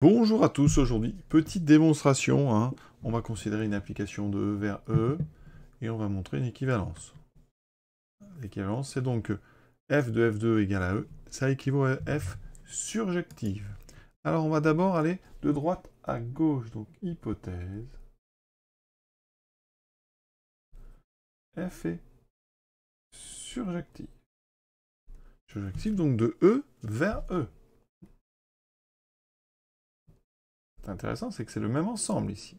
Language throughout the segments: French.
Bonjour à tous, aujourd'hui, petite démonstration. Hein. On va considérer une application de E vers E et on va montrer une équivalence. L'équivalence, c'est donc f de f2 égale à e, ça équivaut à f surjective. Alors on va d'abord aller de droite à gauche, donc hypothèse. f est surjective. Surjective donc de e vers e. intéressant, c'est que c'est le même ensemble ici.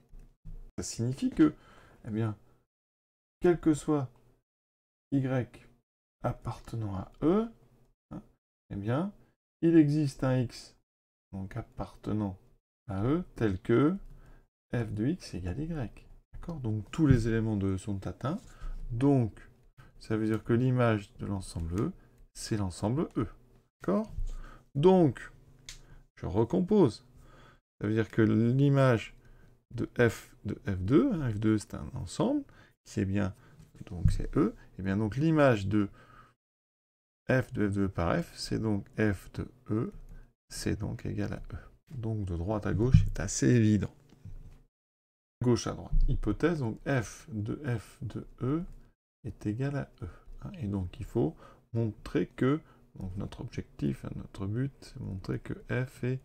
Ça signifie que, eh bien, quel que soit y appartenant à E, hein, eh bien, il existe un x donc appartenant à E tel que f de x égale y. D'accord Donc tous les éléments de E sont atteints. Donc, ça veut dire que l'image de l'ensemble E, c'est l'ensemble E. D'accord Donc, je recompose. Ça veut dire que l'image de f de f2, hein, f2 c'est un ensemble, c'est bien, donc c'est E, et bien donc l'image de f de f2 par f, c'est donc f de E, c'est donc égal à E. Donc de droite à gauche, c'est assez évident. Gauche à droite. Hypothèse, donc f de f de E est égal à E. Hein. et donc il faut montrer que, donc notre objectif, hein, notre but, c'est montrer que f est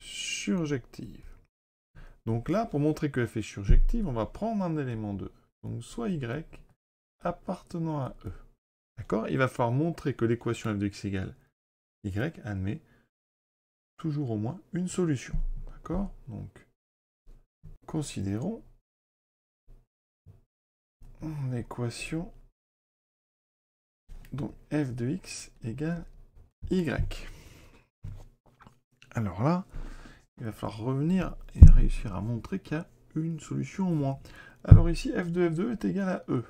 surjective. Donc là, pour montrer que f est surjective, on va prendre un élément de e. Donc soit y appartenant à e. D'accord Il va falloir montrer que l'équation f de x égale y admet toujours au moins une solution. D'accord Donc, considérons l'équation donc f de x égale y. Alors là, il va falloir revenir et réussir à montrer qu'il y a une solution au moins. Alors ici, f de f2 est égal à e.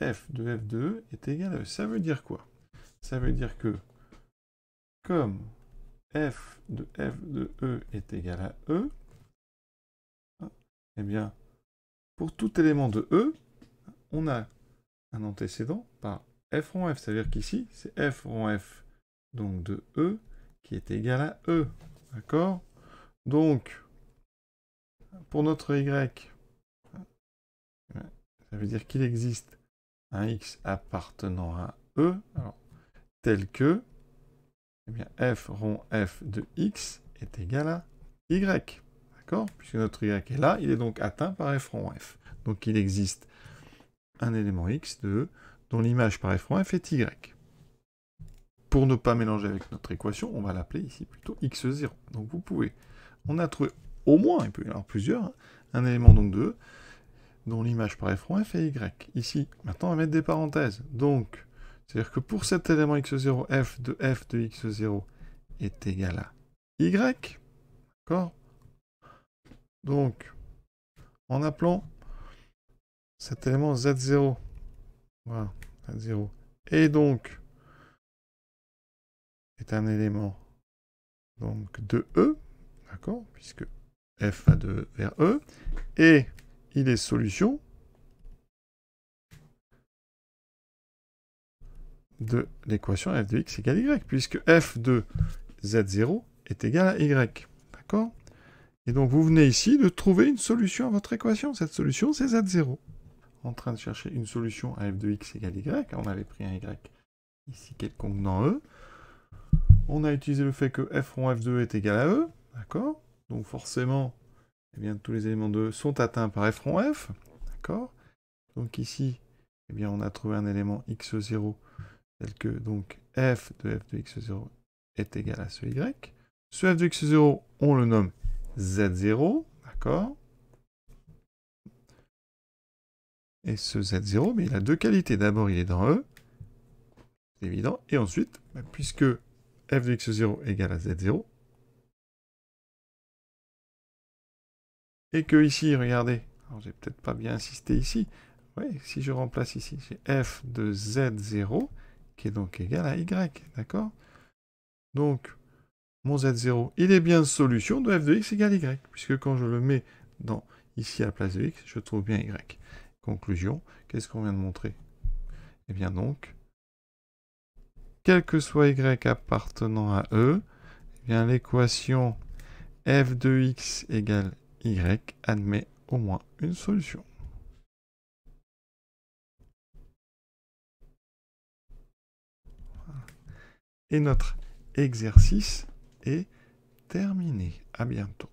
f de f2 est égal à e. Ça veut dire quoi Ça veut dire que comme f de f de e est égal à e, eh bien, pour tout élément de e, on a un antécédent par f rond f. C'est-à-dire qu'ici, c'est f rond f, donc de e, qui est égal à e. D'accord Donc, pour notre Y, ça veut dire qu'il existe un X appartenant à E, tel que eh bien, F rond F de X est égal à Y. D'accord Puisque notre Y est là, il est donc atteint par F rond F. Donc il existe un élément X de E dont l'image par F rond F est Y pour ne pas mélanger avec notre équation, on va l'appeler ici plutôt x0. Donc vous pouvez, on a trouvé au moins, il peut y en avoir plusieurs, un élément donc de dont l'image par f f est y. Ici, maintenant on va mettre des parenthèses. Donc, c'est-à-dire que pour cet élément x0, f de f de x0 est égal à y. D'accord Donc, en appelant cet élément z0, voilà, z0, et donc est un élément donc de E, d'accord, puisque F va de vers E, et il est solution de l'équation f de x égale y, puisque f de z0 est égal à y. D'accord Et donc vous venez ici de trouver une solution à votre équation. Cette solution, c'est z0. En train de chercher une solution à f de x égale y, on avait pris un y ici quelconque dans E. On a utilisé le fait que f rond F2 est égal à E, d'accord Donc forcément, eh bien, tous les éléments de E sont atteints par f rond F, d'accord Donc ici, eh bien, on a trouvé un élément X0 tel que donc F de F de X0 est égal à ce Y. Ce F de X0, on le nomme Z0, d'accord Et ce Z0, mais il a deux qualités. D'abord, il est dans E, c'est évident. Et ensuite, bah, puisque f de x0 égale à z0. Et que ici, regardez, alors j'ai peut-être pas bien insisté ici, oui, si je remplace ici, j'ai f de z0 qui est donc égal à y, d'accord Donc, mon z0, il est bien solution de f de x égale y, puisque quand je le mets dans ici à la place de x, je trouve bien y. Conclusion, qu'est-ce qu'on vient de montrer Eh bien donc, quel que soit y appartenant à E, l'équation f de x égale y admet au moins une solution. Et notre exercice est terminé. À bientôt.